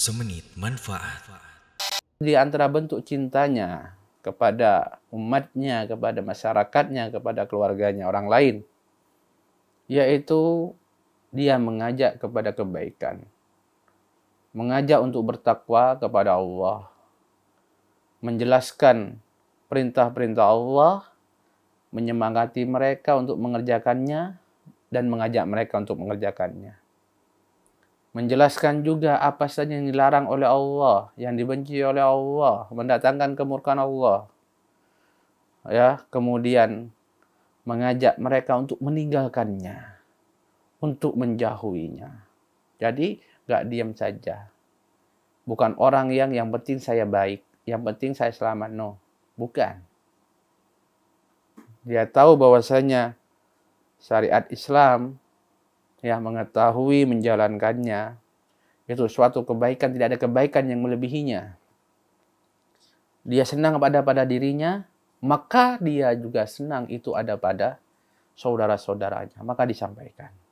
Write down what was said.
Semenit Manfaat. Di antara bentuk cintanya kepada umatnya, kepada masyarakatnya, kepada keluarganya, orang lain, yaitu dia mengajak kepada kebaikan, mengajak untuk bertakwa kepada Allah, menjelaskan perintah-perintah Allah, menyemangati mereka untuk mengerjakannya, dan mengajak mereka untuk mengerjakannya menjelaskan juga apa saja yang dilarang oleh Allah, yang dibenci oleh Allah, mendatangkan kemurkaan Allah. Ya, kemudian mengajak mereka untuk meninggalkannya, untuk menjauhinya. Jadi, gak diam saja. Bukan orang yang yang penting saya baik, yang penting saya selamat. No, bukan. Dia tahu bahwasanya syariat Islam ya mengetahui menjalankannya itu suatu kebaikan tidak ada kebaikan yang melebihinya dia senang pada pada dirinya maka dia juga senang itu ada pada saudara-saudaranya maka disampaikan